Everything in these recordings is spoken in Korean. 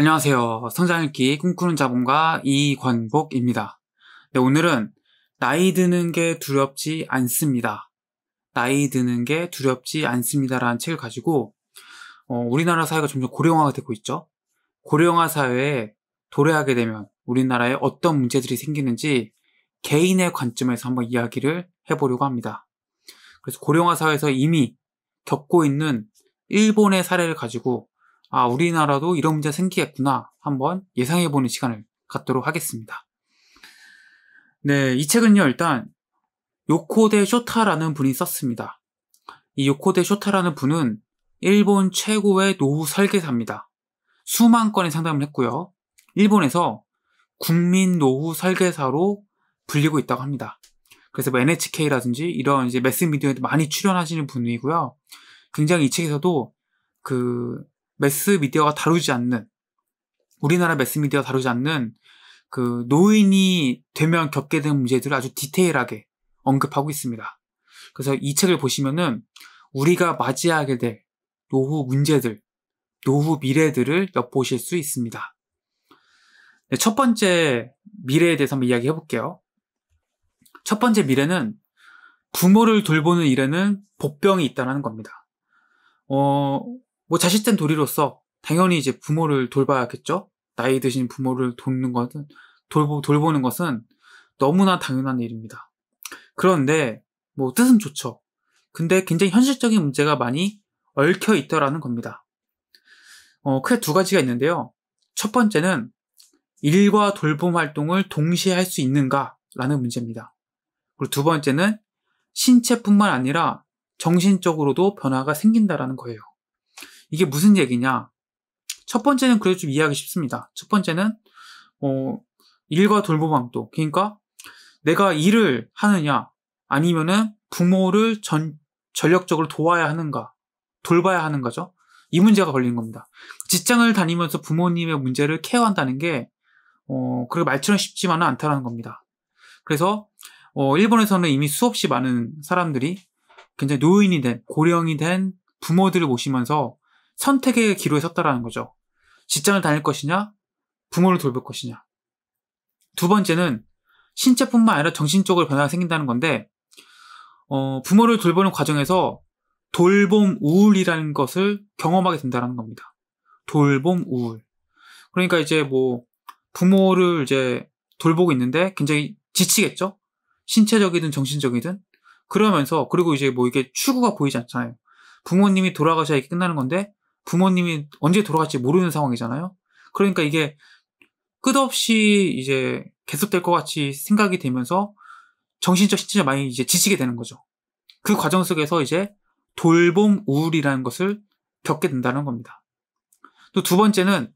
안녕하세요. 성장읽기 꿈꾸는 자본가 이관복입니다. 네, 오늘은 나이 드는 게 두렵지 않습니다. 나이 드는 게 두렵지 않습니다라는 책을 가지고 어, 우리나라 사회가 점점 고령화가 되고 있죠. 고령화 사회에 도래하게 되면 우리나라에 어떤 문제들이 생기는지 개인의 관점에서 한번 이야기를 해보려고 합니다. 그래서 고령화 사회에서 이미 겪고 있는 일본의 사례를 가지고 아, 우리나라도 이런 문제 생기겠구나 한번 예상해 보는 시간을 갖도록 하겠습니다. 네, 이 책은요, 일단 요코데 쇼타라는 분이 썼습니다. 이 요코데 쇼타라는 분은 일본 최고의 노후 설계사입니다. 수만 건의 상담을 했고요. 일본에서 국민 노후 설계사로 불리고 있다고 합니다. 그래서 뭐 NHK라든지 이런 이제 매스미디어에 도 많이 출연하시는 분이고요. 굉장히 이 책에서도 그 매스미디어가 다루지 않는 우리나라 매스미디어가 다루지 않는 그 노인이 되면 겪게 되는 문제들을 아주 디테일하게 언급하고 있습니다. 그래서 이 책을 보시면은 우리가 맞이하게 될 노후 문제들, 노후 미래들을 엿보실 수 있습니다. 네, 첫 번째 미래에 대해서 한번 이야기해 볼게요. 첫 번째 미래는 부모를 돌보는 일에는 복병이 있다는 겁니다. 어, 뭐 자식된 도리로서 당연히 이제 부모를 돌봐야겠죠. 나이 드신 부모를 돕는 것은 돌보 돌보는 것은 너무나 당연한 일입니다. 그런데 뭐 뜻은 좋죠. 근데 굉장히 현실적인 문제가 많이 얽혀 있더라는 겁니다. 어, 크게 두 가지가 있는데요. 첫 번째는 일과 돌봄 활동을 동시에 할 수 있는가라는 문제입니다. 그리고 두 번째는 신체뿐만 아니라 정신적으로도 변화가 생긴다라는 거예요. 이게 무슨 얘기냐? 첫 번째는 그래도 좀 이해하기 쉽습니다. 첫 번째는 어, 일과 돌보방도 그러니까 내가 일을 하느냐 아니면은 부모를 전, 전력적으로 도와야 하는가 돌봐야 하는가죠. 이 문제가 걸린 겁니다. 직장을 다니면서 부모님의 문제를 케어한다는 게 어, 그렇게 말처럼 쉽지만은 않다라는 겁니다. 그래서 어, 일본에서는 이미 수없이 많은 사람들이 굉장히 노인이 된 고령이 된 부모들을 모시면서 선택의 기로에 섰다라는 거죠. 직장을 다닐 것이냐, 부모를 돌볼 것이냐. 두 번째는 신체뿐만 아니라 정신적으로 변화가 생긴다는 건데, 어, 부모를 돌보는 과정에서 돌봄 우울이라는 것을 경험하게 된다는 겁니다. 돌봄 우울. 그러니까 이제 뭐 부모를 이제 돌보고 있는데 굉장히 지치겠죠? 신체적이든 정신적이든. 그러면서 그리고 이제 뭐 이게 추구가 보이지 않잖아요. 부모님이 돌아가셔야 이게 끝나는 건데 부모님이 언제 돌아갈지 모르는 상황이잖아요. 그러니까 이게 끝없이 이제 계속될 것 같이 생각이 되면서 정신적, 신체적 많이 이제 지치게 되는 거죠. 그 과정 속에서 이제 돌봄 우울이라는 것을 겪게 된다는 겁니다. 또 두 번째는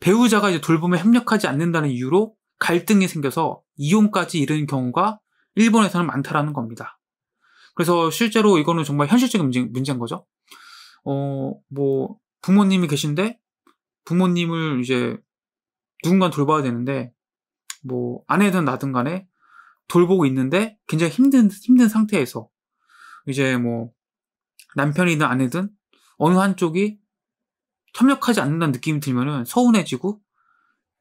배우자가 이제 돌봄에 협력하지 않는다는 이유로 갈등이 생겨서 이혼까지 이르는 경우가 일본에서는 많다라는 겁니다. 그래서 실제로 이거는 정말 현실적인 문제, 인 거죠. 어, 뭐, 부모님이 계신데, 부모님을 이제 누군가 돌봐야 되는데, 뭐, 아내든 나든 간에 돌보고 있는데, 굉장히 힘든, 힘든 상태에서, 이제 뭐, 남편이든 아내든 어느 한쪽이 협력하지 않는다는 느낌이 들면은 서운해지고,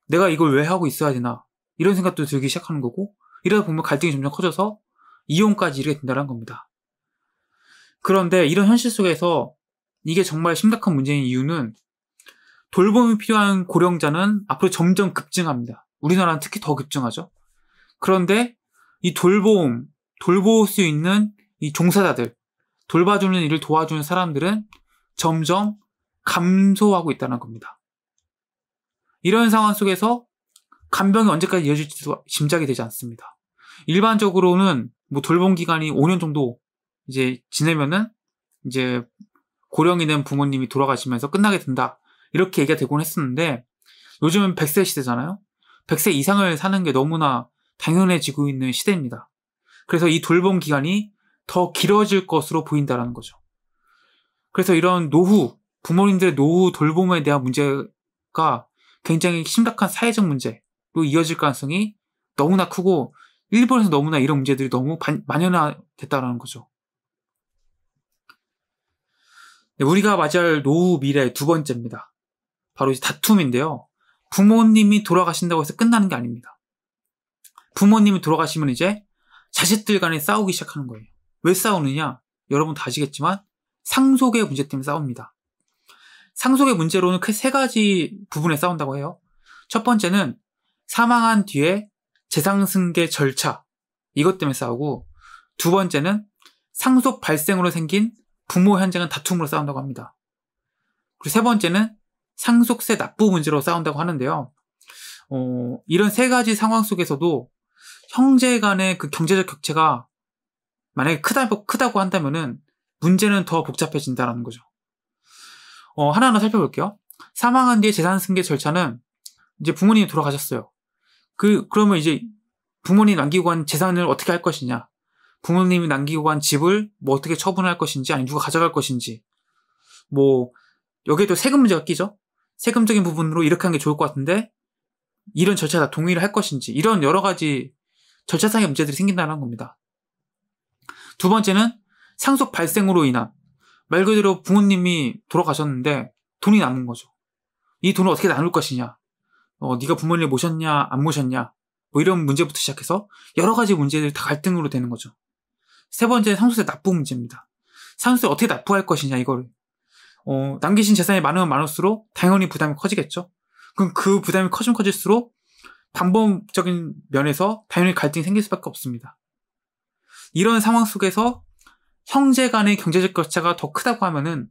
내가 이걸 왜 하고 있어야 되나, 이런 생각도 들기 시작하는 거고, 이러다 보면 갈등이 점점 커져서 이혼까지 이르게 된다는 겁니다. 그런데 이런 현실 속에서 이게 정말 심각한 문제인 이유는 돌봄이 필요한 고령자는 앞으로 점점 급증합니다. 우리나라는 특히 더 급증하죠. 그런데 이 돌봄, 돌볼 수 있는 이 종사자들, 돌봐주는 일을 도와주는 사람들은 점점 감소하고 있다는 겁니다. 이런 상황 속에서 간병이 언제까지 이어질지도 짐작이 되지 않습니다. 일반적으로는 뭐 돌봄 기간이 5년 정도 이제 지내면은 이제 고령이 된 부모님이 돌아가시면서 끝나게 된다. 이렇게 얘기가 되곤 했었는데 요즘은 100세 시대잖아요. 100세 이상을 사는 게 너무나 당연해지고 있는 시대입니다. 그래서 이 돌봄 기간이 더 길어질 것으로 보인다라는 거죠. 그래서 이런 노후, 부모님들의 노후 돌봄에 대한 문제가 굉장히 심각한 사회적 문제로 이어질 가능성이 너무나 크고 일본에서 너무나 이런 문제들이 너무 만연화됐다라는 거죠. 네, 우리가 맞이할 노후 미래의 두 번째입니다. 바로 이제 다툼인데요. 부모님이 돌아가신다고 해서 끝나는 게 아닙니다. 부모님이 돌아가시면 이제 자식들 간에 싸우기 시작하는 거예요. 왜 싸우느냐? 여러분 다 아시겠지만 상속의 문제 때문에 싸웁니다. 상속의 문제로는 그세 가지 부분에 싸운다고 해요. 첫 번째는 사망한 뒤에 재상 승계 절차 이것 때문에 싸우고 두 번째는 상속 발생으로 생긴 부모 현장은 다툼으로 싸운다고 합니다. 그리고 세 번째는 상속세 납부 문제로 싸운다고 하는데요. 어, 이런 세 가지 상황 속에서도 형제 간의 그 경제적 격차가 만약에 크다, 크다고 한다면은 문제는 더 복잡해진다라는 거죠. 어, 하나하나 살펴볼게요. 사망한 뒤에 재산 승계 절차는 이제 부모님이 돌아가셨어요. 그, 그러면 이제 부모님 이 남기고 간 재산을 어떻게 할 것이냐. 부모님이 남기고 간 집을 뭐 어떻게 처분할 것인지 아니면 누가 가져갈 것인지 뭐 여기에도 세금 문제가 끼죠. 세금적인 부분으로 이렇게 하는 게 좋을 것 같은데 이런 절차 다 동의를 할 것인지 이런 여러 가지 절차상의 문제들이 생긴다는 겁니다. 두 번째는 상속 발생으로 인한 말 그대로 부모님이 돌아가셨는데 돈이 남은 거죠. 이 돈을 어떻게 나눌 것이냐, 어, 네가 부모님을 모셨냐 안 모셨냐 뭐 이런 문제부터 시작해서 여러 가지 문제들이 다 갈등으로 되는 거죠. 세 번째 상속세 납부 문제입니다. 상속세 어떻게 납부할 것이냐 이거를 어, 남기신 재산이 많으면 많을수록 당연히 부담이 커지겠죠. 그럼 그 부담이 커지면 커질수록 반범적인 면에서 당연히 갈등이 생길 수밖에 없습니다. 이런 상황 속에서 형제 간의 경제적 격차가 더 크다고 하면은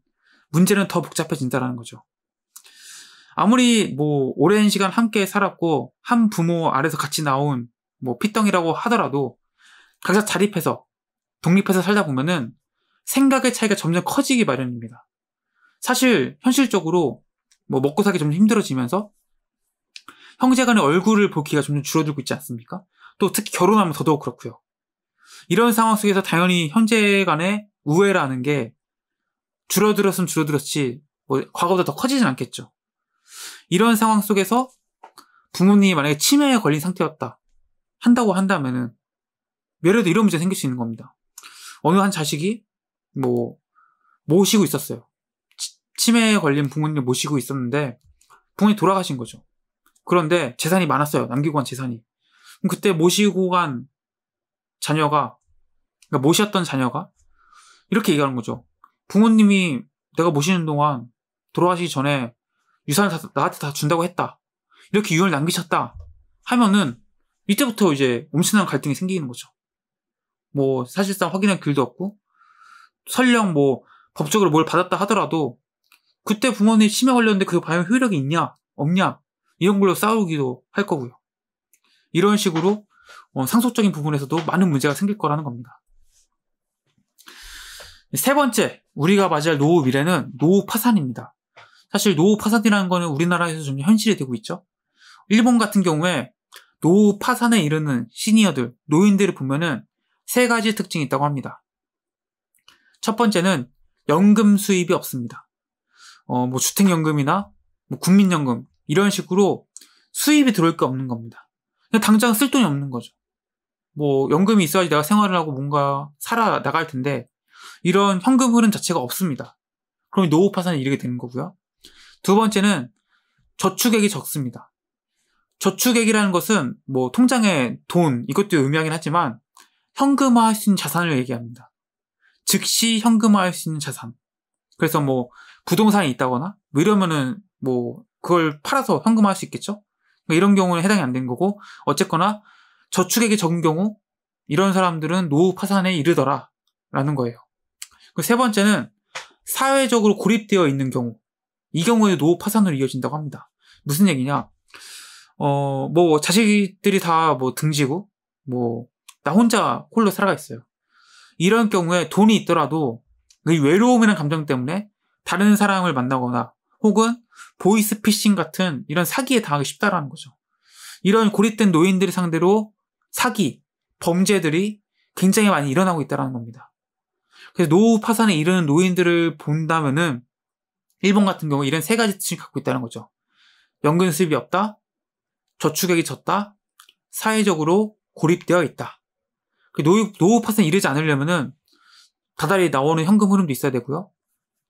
문제는 더 복잡해진다라는 거죠. 아무리 뭐 오랜 시간 함께 살았고 한 부모 아래서 같이 나온 뭐 피덩이라고 하더라도 각자 자립해서 독립해서 살다 보면은 생각의 차이가 점점 커지기 마련입니다. 사실 현실적으로 뭐 먹고 살기 점점 힘들어지면서 형제간의 얼굴을 보기가 점점 줄어들고 있지 않습니까? 또 특히 결혼하면 더더욱 그렇고요. 이런 상황 속에서 당연히 형제간의 우애라는 게 줄어들었으면 줄어들었지 뭐 과거보다 더 커지진 않겠죠. 이런 상황 속에서 부모님이 만약에 치매에 걸린 상태였다 한다고 한다면은 예를 들어 이런 문제 가 생길 수 있는 겁니다. 어느 한 자식이 뭐 모시고 있었어요. 치매에 걸린 부모님 모시고 있었는데 부모님 돌아가신 거죠. 그런데 재산이 많았어요. 남기고 간 재산이. 그때 모시고 간 자녀가 그러니까 모셨던 자녀가 이렇게 얘기하는 거죠. 부모님이 내가 모시는 동안 돌아가시기 전에 유산을 다, 나한테 다 준다고 했다. 이렇게 유언을 남기셨다. 하면은 이때부터 이제 엄청난 갈등이 생기는 거죠. 뭐 사실상 확인할 길도 없고 설령 뭐 법적으로 뭘 받았다 하더라도 그때 부모님 심해 걸렸는데 그게 과연 효력이 있냐 없냐 이런 걸로 싸우기도 할 거고요. 이런 식으로 어, 상속적인 부분에서도 많은 문제가 생길 거라는 겁니다. 세 번째, 우리가 맞이할 노후 미래는 노후 파산입니다. 사실 노후 파산이라는 거는 우리나라에서 좀 현실이 되고 있죠. 일본 같은 경우에 노후 파산에 이르는 시니어들, 노인들을 보면은 세 가지 특징이 있다고 합니다. 첫 번째는 연금 수입이 없습니다. 어, 뭐 주택연금이나 뭐 국민연금 이런 식으로 수입이 들어올 게 없는 겁니다. 당장 쓸 돈이 없는 거죠. 뭐 연금이 있어야지 내가 생활을 하고 뭔가 살아 나갈 텐데 이런 현금 흐름 자체가 없습니다. 그럼 노후 파산에 이르게 되는 거고요. 두 번째는 저축액이 적습니다. 저축액이라는 것은 뭐 통장에 돈 이것도 의미하긴 하지만 현금화할 수 있는 자산을 얘기합니다. 즉시 현금화할 수 있는 자산. 그래서 뭐 부동산이 있다거나 뭐 이러면은 뭐 그걸 팔아서 현금화할 수 있겠죠. 그러니까 이런 경우는 해당이 안 된 거고 어쨌거나 저축액이 적은 경우 이런 사람들은 노후 파산에 이르더라라는 거예요. 그 세 번째는 사회적으로 고립되어 있는 경우 이 경우에 노후 파산으로 이어진다고 합니다. 무슨 얘기냐? 어 뭐 자식들이 다 뭐 등지고 뭐나 혼자 홀로 살아가 있어요. 이런 경우에 돈이 있더라도 이 외로움이라는 감정 때문에 다른 사람을 만나거나 혹은 보이스피싱 같은 이런 사기에 당하기 쉽다라는 거죠. 이런 고립된 노인들이 상대로 사기, 범죄들이 굉장히 많이 일어나고 있다는 겁니다. 그래서 노후 파산에 이르는 노인들을 본다면은 일본 같은 경우 이런 세 가지 특징을 갖고 있다는 거죠. 연금 수입이 없다, 저축액이 적다 사회적으로 고립되어 있다. 그 노후, 노후 파산 이르지 않으려면은 다달이 나오는 현금 흐름도 있어야 되고요.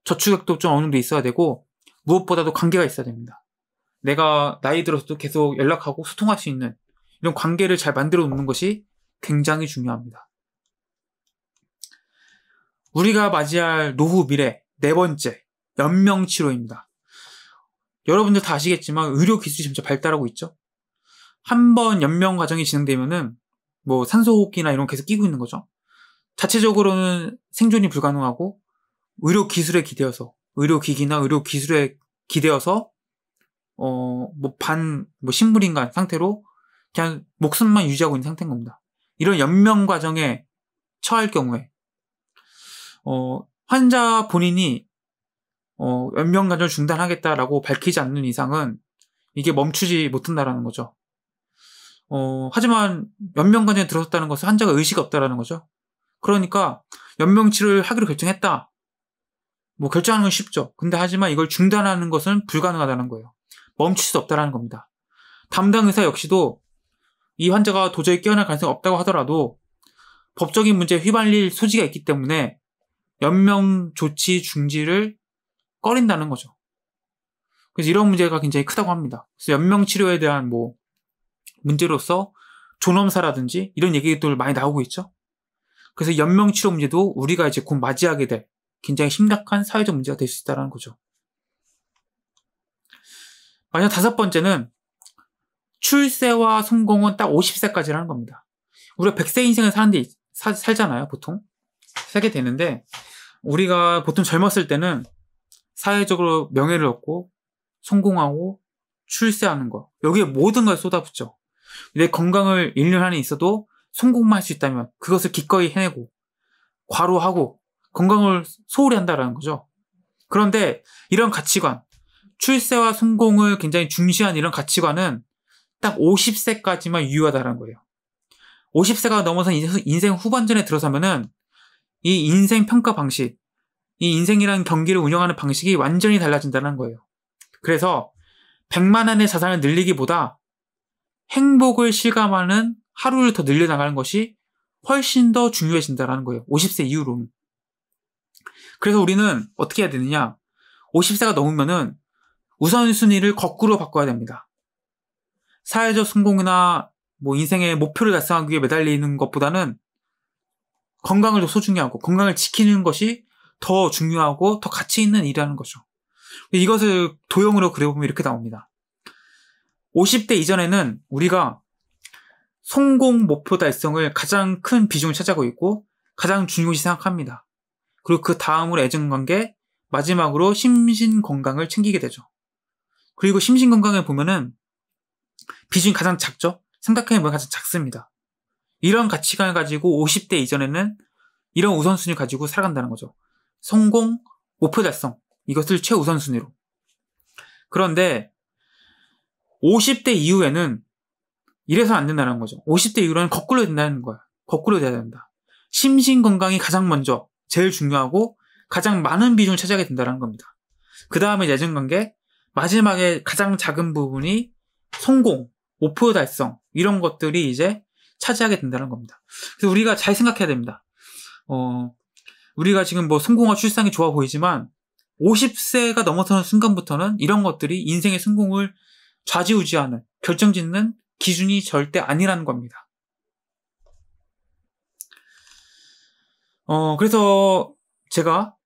저축액도 좀 어느 정도 있어야 되고, 무엇보다도 관계가 있어야 됩니다. 내가 나이 들어서도 계속 연락하고 소통할 수 있는 이런 관계를 잘 만들어 놓는 것이 굉장히 중요합니다. 우리가 맞이할 노후 미래 네 번째, 연명치료입니다. 여러분들 다 아시겠지만 의료 기술이 점점 발달하고 있죠? 한 번 연명 과정이 진행되면은 뭐 산소호흡기나 이런 계속 끼고 있는 거죠. 자체적으로는 생존이 불가능하고 의료 기술에 기대어서 의료 기기나 의료 기술에 기대어서 어 뭐 반뭐 식물인간 상태로 그냥 목숨만 유지하고 있는 상태인 겁니다. 이런 연명 과정에 처할 경우에 어 환자 본인이 어 연명 과정을 중단하겠다라고 밝히지 않는 이상은 이게 멈추지 못한다라는 거죠. 어, 하지만 연명과정에 들어섰다는 것은 환자가 의식이 없다라는 거죠. 그러니까 연명치료를 하기로 결정했다. 뭐 결정하는 건 쉽죠. 근데 하지만 이걸 중단하는 것은 불가능하다는 거예요. 멈출 수 없다라는 겁니다. 담당 의사 역시도 이 환자가 도저히 깨어날 가능성이 없다고 하더라도 법적인 문제에 휘발릴 소지가 있기 때문에 연명 조치 중지를 꺼린다는 거죠. 그래서 이런 문제가 굉장히 크다고 합니다. 그래서 연명 치료에 대한 뭐 문제로서 존엄사라든지 이런 얘기들 많이 나오고 있죠. 그래서 연명치료 문제도 우리가 이제 곧 맞이하게 될 굉장히 심각한 사회적 문제가 될 수 있다는 거죠. 만약 다섯 번째는 출세와 성공은 딱 50세까지라는 겁니다. 우리가 100세 인생을 사는데 사, 살잖아요, 보통. 살게 되는데 우리가 보통 젊었을 때는 사회적으로 명예를 얻고 성공하고 출세하는 거 여기에 모든 걸 쏟아붓죠. 내 건강을 1년 안에 있어도 성공만 할 수 있다면 그것을 기꺼이 해내고 과로하고 건강을 소홀히 한다라는 거죠. 그런데 이런 가치관, 출세와 성공을 굉장히 중시한 이런 가치관은 딱 50세까지만 유효하다는 거예요. 50세가 넘어서 인생 후반전에 들어서면은 이 인생 평가 방식, 이 인생이라는 경기를 운영하는 방식이 완전히 달라진다는 거예요. 그래서 100만 원의 자산을 늘리기보다 행복을 실감하는 하루를 더 늘려나가는 것이 훨씬 더 중요해진다라는 거예요. 50세 이후로는. 그래서 우리는 어떻게 해야 되느냐? 50세가 넘으면은 우선순위를 거꾸로 바꿔야 됩니다. 사회적 성공이나 뭐 인생의 목표를 달성하기 위해 매달리는 것보다는 건강을 더 소중히 하고 건강을 지키는 것이 더 중요하고 더 가치 있는 일이라는 거죠. 이것을 도형으로 그려보면 이렇게 나옵니다. 50대 이전에는 우리가 성공 목표 달성을 가장 큰 비중을 차지하고 있고 가장 중요시 생각합니다. 그리고 그 다음으로 애정관계, 마지막으로 심신 건강을 챙기게 되죠. 그리고 심신 건강을 보면은 비중이 가장 작죠? 생각해보면 가장 작습니다. 이런 가치관을 가지고 50대 이전에는 이런 우선순위를 가지고 살아간다는 거죠. 성공, 목표 달성, 이것을 최우선순위로. 그런데 50대 이후에는 이래서 안 된다는 거죠. 50대 이후로는 거꾸로 된다는 거야. 거꾸로 돼야 된다. 심신 건강이 가장 먼저 제일 중요하고 가장 많은 비중을 차지하게 된다는 겁니다. 그 다음에 내전 관계, 마지막에 가장 작은 부분이 성공, 목표 달성 이런 것들이 이제 차지하게 된다는 겁니다. 그래서 우리가 잘 생각해야 됩니다. 어, 우리가 지금 뭐 성공과 출산이 좋아 보이지만 50세가 넘어서는 순간부터는 이런 것들이 인생의 성공을 좌지우지하는 결정짓는 기준이 절대 아니라는 겁니다. 어, 그래서 제가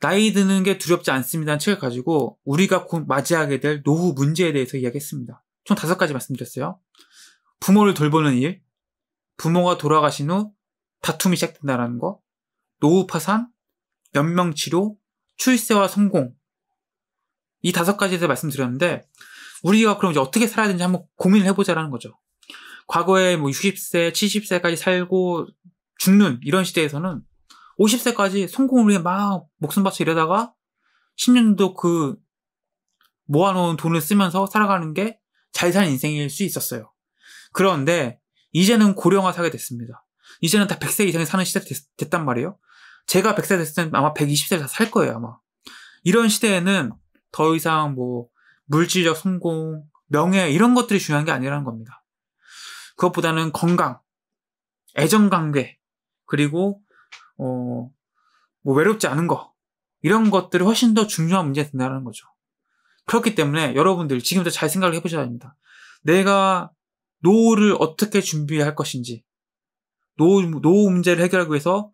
나이 드는 게 두렵지 않습니다는 책을 가지고 우리가 곧 맞이하게 될 노후 문제에 대해서 이야기했습니다. 총 다섯 가지 말씀드렸어요. 부모를 돌보는 일, 부모가 돌아가신 후 다툼이 시작된다라는 거, 노후 파산, 연명 치료, 출세와 성공. 이 다섯 가지에 대해 말씀드렸는데 우리가 그럼 이제 어떻게 살아야 되는지 한번 고민을 해보자라는 거죠. 과거에 뭐 60세, 70세까지 살고 죽는 이런 시대에서는 50세까지 성공을 위해 막 목숨 바쳐 이러다가 10년도 그 모아놓은 돈을 쓰면서 살아가는 게잘 사는 인생일 수 있었어요. 그런데 이제는 고령화 사게 됐습니다. 이제는 다 100세 이상이 사는 시대 됐, 단 말이에요. 제가 100세 됐을 땐 아마 120세 를다 살 거예요, 아마. 이런 시대에는 더 이상 뭐 물질적 성공, 명예 이런 것들이 중요한 게 아니라는 겁니다. 그것보다는 건강, 애정 관계, 그리고 어, 뭐 외롭지 않은 거 이런 것들이 훨씬 더 중요한 문제가 된다는 거죠. 그렇기 때문에 여러분들 지금부터 잘 생각을 해보셔야 합니다. 내가 노후를 어떻게 준비할 것인지 노후, 노후 문제를 해결하기 위해서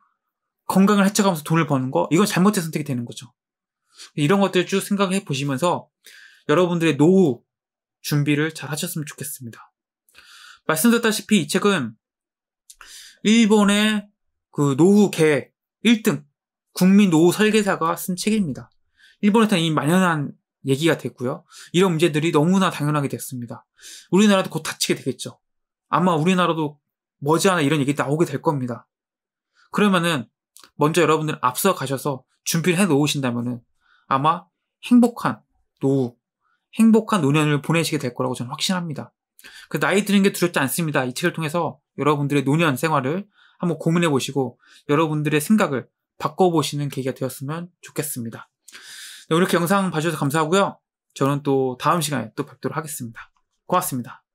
건강을 해쳐가면서 돈을 버는 거 이건 잘못된 선택이 되는 거죠. 이런 것들 쭉 생각해 보시면서 여러분들의 노후 준비를 잘 하셨으면 좋겠습니다. 말씀드렸다시피 이 책은 일본의 그 노후 계획 1등 국민 노후 설계사가 쓴 책입니다. 일본에서는 이 만연한 얘기가 됐고요. 이런 문제들이 너무나 당연하게 됐습니다. 우리나라도 곧 닥치게 되겠죠. 아마 우리나라도 머지않아 이런 얘기 나오게 될 겁니다. 그러면은 먼저 여러분들 앞서 가셔서 준비를 해 놓으신다면은 아마 행복한 노후 행복한 노년을 보내시게 될 거라고 저는 확신합니다. 그 나이 드는 게 두렵지 않습니다. 이 책을 통해서 여러분들의 노년 생활을 한번 고민해 보시고 여러분들의 생각을 바꿔보시는 계기가 되었으면 좋겠습니다. 네, 이렇게 영상 봐주셔서 감사하고요. 저는 또 다음 시간에 또 뵙도록 하겠습니다. 고맙습니다.